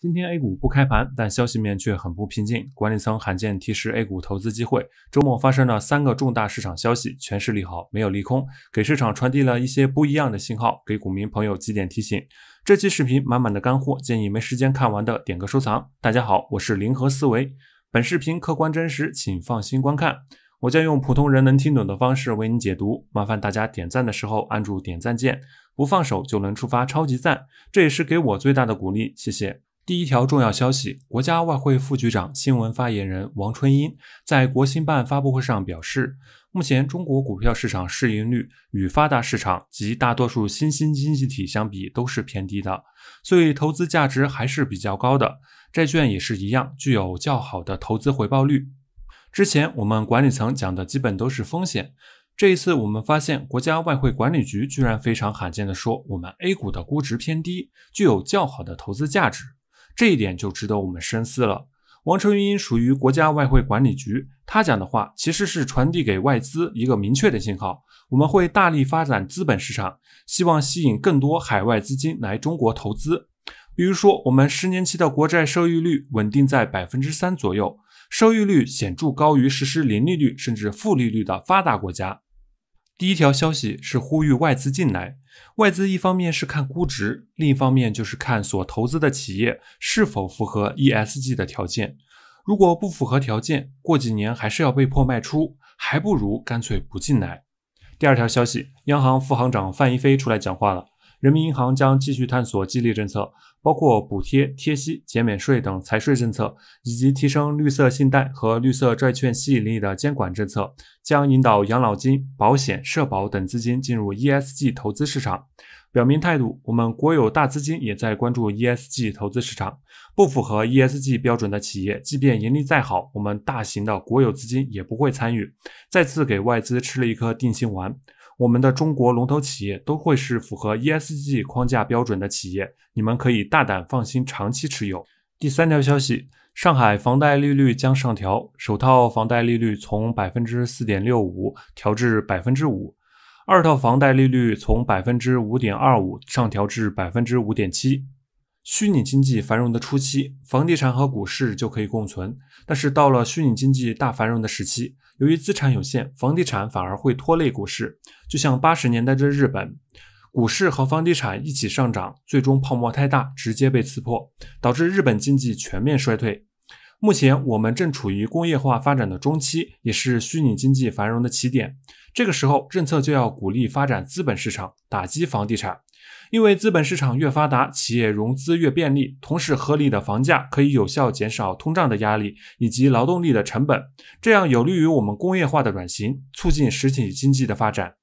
今天 A 股不开盘，但消息面却很不平静。管理层罕见提示 A 股投资机会，周末发生了三个重大市场消息，全是利好，没有利空，给市场传递了一些不一样的信号。给股民朋友几点提醒。这期视频满满的干货，建议没时间看完的点个收藏。大家好，我是零和思维。本视频客观真实，请放心观看。我将用普通人能听懂的方式为你解读。麻烦大家点赞的时候按住点赞键，不放手就能触发超级赞，这也是给我最大的鼓励。谢谢。第一条重要消息，国家外汇副局长、新闻发言人王春英在国新办发布会上表示，目前中国股票市场市盈率与发达市场及大多数新兴经济体相比都是偏低的，所以投资价值还是比较高的，债券也是一样，具有较好的投资回报率。之前我们管理层讲的基本都是风险，这一次我们发现国家外汇管理局居然非常罕见的说，我们 A 股的估值偏低，具有较好的投资价值。这一点就值得我们深思了。王成英属于国家外汇管理局，他讲的话其实是传递给外资一个明确的信号：我们会大力发展资本市场，希望吸引更多海外资金来中国投资。比如说，我们十年期的国债收益率稳定在百分之三左右，收益率显著高于实施零利率甚至负利率的发达国家。第一条消息是呼吁外资进来，外资一方面是看估值，另一方面就是看所投资的企业是否符合 ESG 的条件。如果不符合条件，过几年还是要被迫卖出，还不如干脆不进来。第二条消息，央行副行长范一飞出来讲话了。人民银行将继续探索激励政策，包括补贴、贴息、减免税等财税政策，以及提升绿色信贷和绿色债券吸引力的监管政策，将引导养老金、保险、社保等资金进入 ESG 投资市场。表明态度，我们国有大资金也在关注 ESG 投资市场。不符合 ESG 标准的企业，即便盈利再好，我们大型的国有资金也不会参与。再次给外资吃了一颗定心丸。我们的中国龙头企业都会是符合 ESG 框架标准的企业，你们可以大胆放心长期持有。第三条消息：上海房贷利率将上调，首套房贷利率从百分之四点六五调至百分之五，二套房贷利率从百分之五点二五上调至百分之五点七。虚拟经济繁荣的初期，房地产和股市就可以共存。但是到了虚拟经济大繁荣的时期，由于资产有限，房地产反而会拖累股市。就像八十年代的日本，股市和房地产一起上涨，最终泡沫太大，直接被刺破，导致日本经济全面衰退。目前我们正处于工业化发展的中期，也是虚拟经济繁荣的起点。这个时候，政策就要鼓励发展资本市场，打击房地产。因为资本市场越发达，企业融资越便利，同时合理的房价可以有效减少通胀的压力以及劳动力的成本，这样有利于我们工业化的转型，促进实体经济的发展。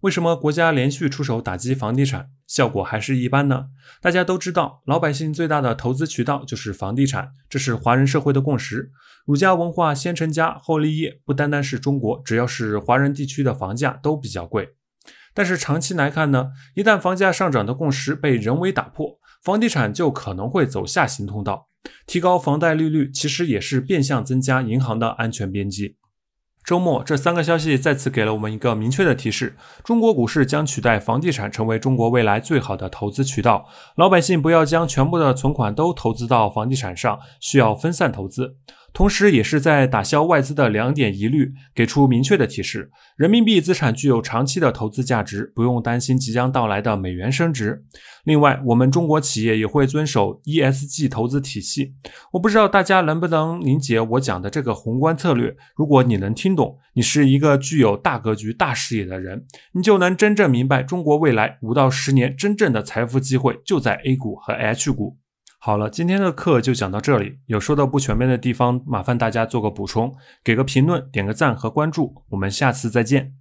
为什么国家连续出手打击房地产，效果还是一般呢？大家都知道，老百姓最大的投资渠道就是房地产，这是华人社会的共识。儒家文化先成家后立业，不单单是中国，只要是华人地区的房价都比较贵。但是长期来看呢，一旦房价上涨的共识被人为打破，房地产就可能会走下行通道。提高房贷利率其实也是变相增加银行的安全边际。周末这三个消息再次给了我们一个明确的提示：中国股市将取代房地产成为中国未来最好的投资渠道。老百姓不要将全部的存款都投资到房地产上，需要分散投资。同时，也是在打消外资的两点疑虑，给出明确的提示：人民币资产具有长期的投资价值，不用担心即将到来的美元升值。另外，我们中国企业也会遵守 ESG 投资体系。我不知道大家能不能理解我讲的这个宏观策略。如果你能听懂，你是一个具有大格局、大视野的人，你就能真正明白中国未来五到十年真正的财富机会就在 A 股和 H 股。好了，今天的课就讲到这里。有说到不全面的地方，麻烦大家做个补充，给个评论，点个赞和关注。我们下次再见。